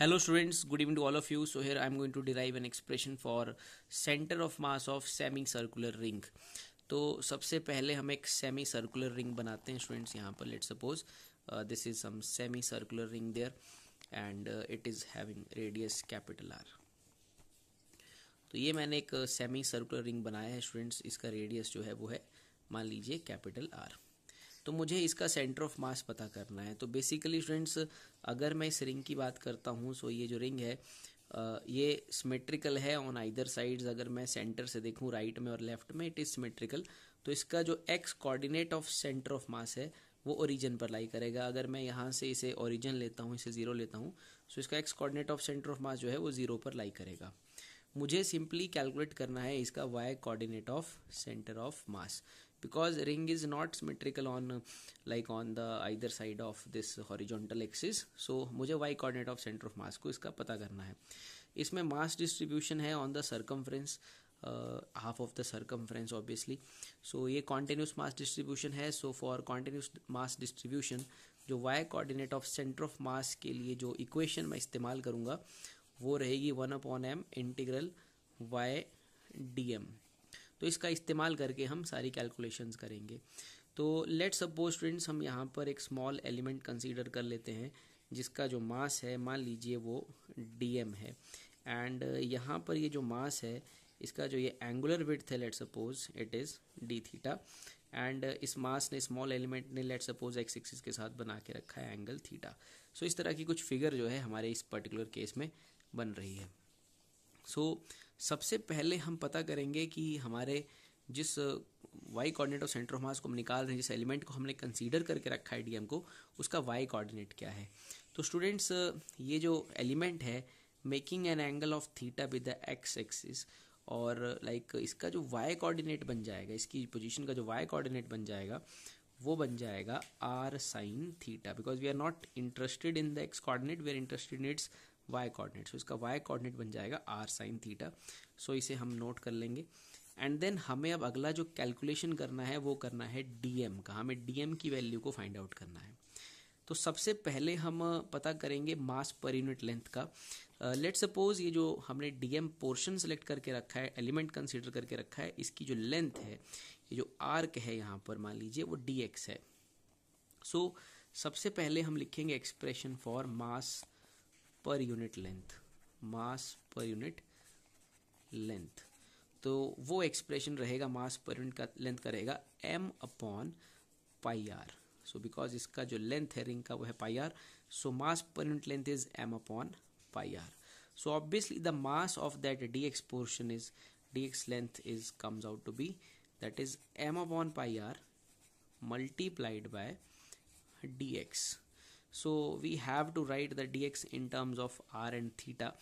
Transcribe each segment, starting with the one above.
students good evening to all of you so here I am going to derive an expression for centre of mass of semi circular ring तो सबसे पहले हम एक semi circular ring बनाते हैं students यहाँ पर let suppose this is some semi circular ring there and it is having radius capital R तो ये मैंने एक सेमी सर्कुलर रिंग बनाया है स्टूडेंट्स इसका रेडियस जो है वो है मान लीजिए कैपिटल आर तो मुझे इसका सेंटर ऑफ मास पता करना है तो बेसिकली फ्रेंड्स अगर मैं इस रिंग की बात करता हूँ सो ये जो रिंग है ये सिमेट्रिकल है ऑन आइदर साइड्स अगर मैं सेंटर से देखूँ राइट में और लेफ्ट में इट इज़ सिमेट्रिकल तो इसका जो X coordinate of centre of mass है वो ओरिजिन पर लाई करेगा अगर मैं यहाँ से इसे ओरिजिन लेता हूँ इसे ज़ीरो लेता हूँ सो इसका X coordinate of centre of mass जो है वो ज़ीरो पर लाई करेगा मुझे सिंपली कैलकुलेट करना है इसका Y coordinate of centre of mass because ring is not symmetrical on like on the either side of this horizontal axis so मुझे y coordinate of center of mass को इसका पता करना है इसमें mass distribution है on the circumference half of the circumference obviously so ये continuous mass distribution है so for continuous mass distribution जो Y coordinate of centre of mass के लिए जो इक्वेशन मैं इस्तेमाल करूँगा वो रहेगी one upon M integral Y D M तो इसका इस्तेमाल करके हम सारी कैलकुलेशंस करेंगे तो लेट सपोज स्टूडेंट्स हम यहाँ पर एक स्मॉल एलिमेंट कंसीडर कर लेते हैं जिसका जो मास है मान लीजिए वो डी है एंड यहाँ पर ये जो मास है इसका जो ये एंगुलर विथ है let suppose it is D theta and इस मास ने स्मॉल एलिमेंट ने लेट सपोज एक्स एक्सिस के साथ बना के रखा है एंगल थीटा सो so, इस तरह की कुछ फिगर जो है हमारे इस पर्टिकुलर केस में बन रही है सो so, सबसे पहले हम पता करेंगे कि हमारे जिस Y coordinate of centre of mass को हम निकाल रहे हैं जिस एलिमेंट को हमने कंसीडर करके रखा है डी को उसका वाई कोऑर्डिनेट क्या है तो स्टूडेंट्स uh, ये जो एलिमेंट है making an angle of theta with the X axis और लाइक uh, like, इसका जो वाई कोऑर्डिनेट बन जाएगा इसकी पोजीशन का जो वाई कोऑर्डिनेट बन जाएगा वो बन जाएगा R sine theta because we are not interested in the X coordinate we are interested in its Y coordinate so इसका वाई कॉर्डिनेट बन जाएगा आर साइन थीटा सो इसे हम नोट कर लेंगे एंड देन हमें अब अगला जो कैलकुलेशन करना है वो करना है डीएम का हमें डीएम की वैल्यू को फाइंड आउट करना है तो सबसे पहले हम पता करेंगे मास पर यूनिट लेंथ का लेट uh, सपोज ये जो हमने डीएम पोर्शन सेलेक्ट करके रखा है एलिमेंट कंसीडर करके रखा है इसकी जो लेंथ है ये जो आर्क है यहाँ पर मान लीजिए वो डी है सो so, सबसे पहले हम लिखेंगे expression for mass per unit length mass per unit length तो वो एक्सप्रेशन रहेगा मास पर यूनिट का लेंथ का रहेगा M upon pi R so because इसका जो लेंथ है रिंग का वो है पाई R so mass per unit length is M upon pi R so obviously the mass of that D X portion is D X length is comes out to be that is M upon pi R multiplied by D X so we have to write the DX in terms of R and theta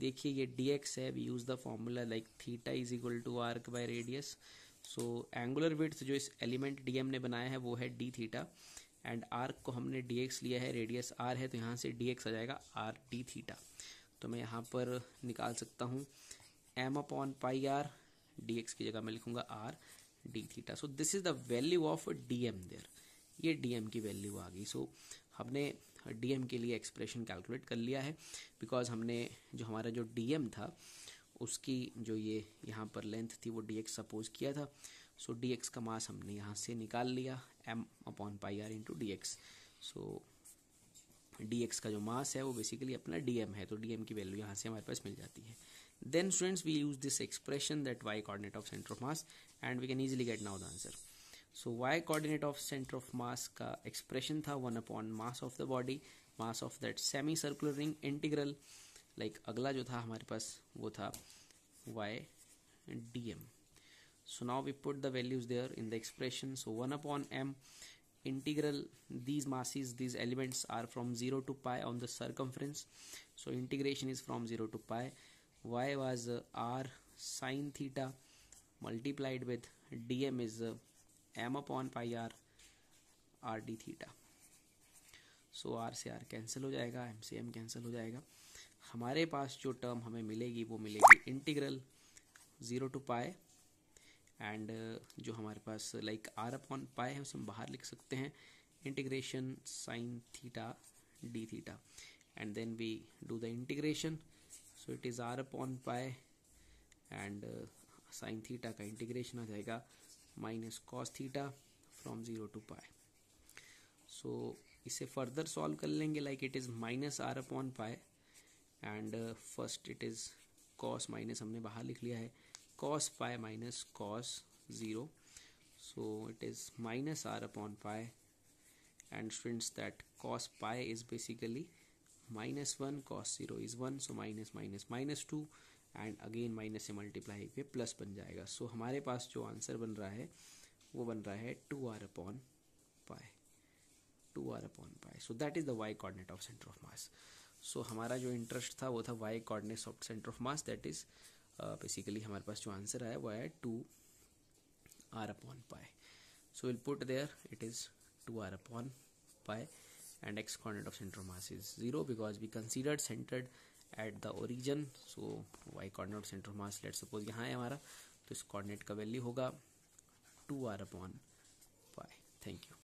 देखिए ये X है we use the formula like theta is equal to arc by radius so angular width जो इस element M ने बनाया है वो है डी थीटा एंड आर्क को हमने एक्स लिया है रेडियस आर है तो यहाँ से डीएक्स आ जाएगा आर डी थीटा तो मैं यहाँ पर निकाल सकता हूँ M upon pi R D X की जगह मैं लिखूंगा R D theta so this is the value of D M there ये डी एम की वैल्यू आ गई सो so, हमने डीएम के लिए एक्सप्रेशन कैलकुलेट कर लिया है बिकॉज हमने जो हमारा जो डीएम था उसकी जो ये यहाँ पर लेंथ थी वो डी एक्स सपोज किया था सो डी एक्स का मास हमने यहाँ से निकाल लिया M upon pi R into D X so D X का जो मास है वो बेसिकली अपना डी एम है तो डी एम की वैल्यू यहाँ से हमारे पास मिल जाती है then students we use this expression that Y coordinate of centre of mass and we can easily get now the answer so Y coordinate of centre of mass का expression था one upon mass of the body mass of that semi circular ring integral like अगला जो था हमारे पास वो था Y D M so now we put the values there in the expression so one upon M integral these masses these elements are from zero to pi on the circumference so integration is from zero to pi Y was R sine theta multiplied with D M is M upon pi R R D theta so R से R cancel हो जाएगा M से M cancel हो जाएगा हमारे पास जो term हमें मिलेगी वो मिलेगी integral zero to pi and जो हमारे पास लाइक आर अपॉन पाए है उसे हम बाहर लिख सकते हैं integration sine theta D theta and then we do the integration so it is R upon pi and sine theta का इंटीग्रेशन आ जाएगा minus cos theta from zero to pi so इसे फर्दर सॉल्व कर लेंगे like it is minus R upon pi and first it is cos minus हमने बाहर लिख लिया है cos pi minus cos zero so it is minus R upon pi and strands that cos pi is basically minus one cos zero is one so minus minus minus two and again minus से multiply पे plus बन जाएगा सो so, हमारे पास जो answer बन रहा है वो बन रहा है two R upon pi two R upon pi so that is the Y coordinate of centre of mass so हमारा जो इंटरेस्ट था वो था Y coordinate of centre of mass that is basically हमारे पास जो आंसर आया वो आया to R upon pi so will put there it is two R upon pi and X coordinate of centre of mass is zero because we considered centred at the origin so Y coordinate centre of mass let suppose यहाँ है हमारा तो इस coordinate का value होगा two R upon Y thank you